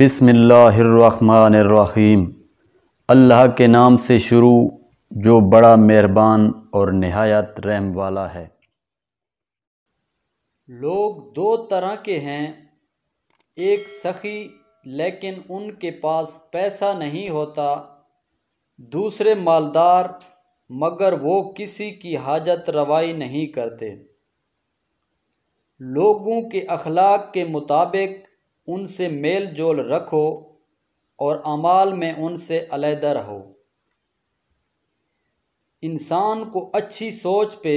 बिसमीम अल्लाह के नाम से शुरू जो बड़ा मेहरबान और नहायत रहम वाला है लोग दो तरह के हैं एक सखी लेकिन उनके पास पैसा नहीं होता दूसरे मालदार मगर वो किसी की हाजत रवाई नहीं करते लोगों के अखलाक के मुताबिक उनसे मेल जोल रखो और अमाल में उनसे अलहदा रहो इंसान को अच्छी सोच पे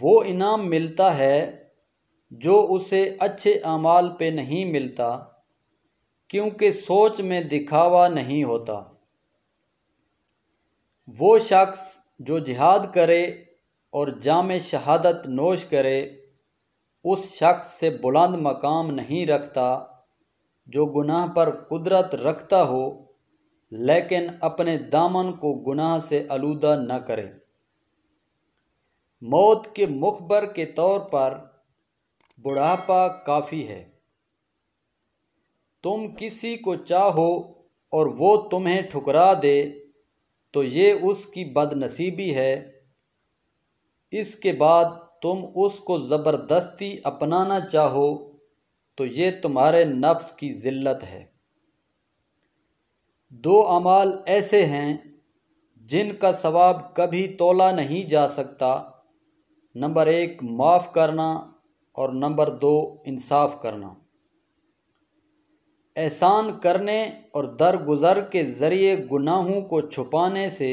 वो इनाम मिलता है जो उसे अच्छे अमाल पे नहीं मिलता क्योंकि सोच में दिखावा नहीं होता वो शख्स जो जिहाद करे और जाम शहादत नोश करे उस शख्स से बुलंद मकाम नहीं रखता जो गुनाह पर कुदरत रखता हो लेकिन अपने दामन को गुनाह से आलूदा न करे मौत के मुखबर के तौर पर बुढ़ापा काफ़ी है तुम किसी को चाहो और वो तुम्हें ठुकरा दे तो ये उसकी बदनसीबी है इसके बाद तुम उसको ज़बरदस्ती अपनाना चाहो तो ये तुम्हारे नफ्स की ज़िल्लत है दो अमाल ऐसे हैं जिनका सवाब कभी तोला नहीं जा सकता नंबर एक माफ़ करना और नंबर दो इंसाफ करना एहसान करने और दरगुजर के ज़रिए गुनाहों को छुपाने से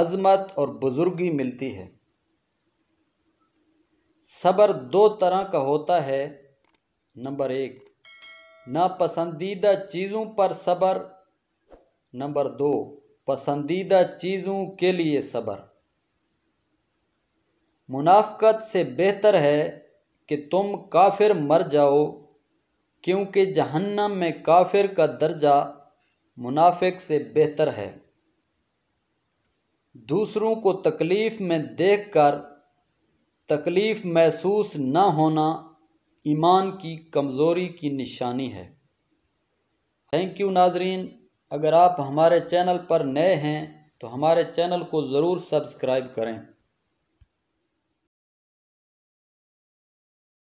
अज़मत और बुज़ुर्गी मिलती है सब्र दो तरह का होता है नंबर एक नापसंदीदा चीज़ों पर सब्र नंबर दो पसंदीदा चीज़ों के लिए सब्र मुनाफ़त से बेहतर है कि तुम काफिर मर जाओ क्योंकि जहन्नम में काफिर का दर्जा मुनाफिक से बेहतर है दूसरों को तकलीफ़ में देखकर तकलीफ़ महसूस न होना ईमान की कमज़ोरी की निशानी है थैंक यू नाजरीन अगर आप हमारे चैनल पर नए हैं तो हमारे चैनल को ज़रूर सब्सक्राइब करें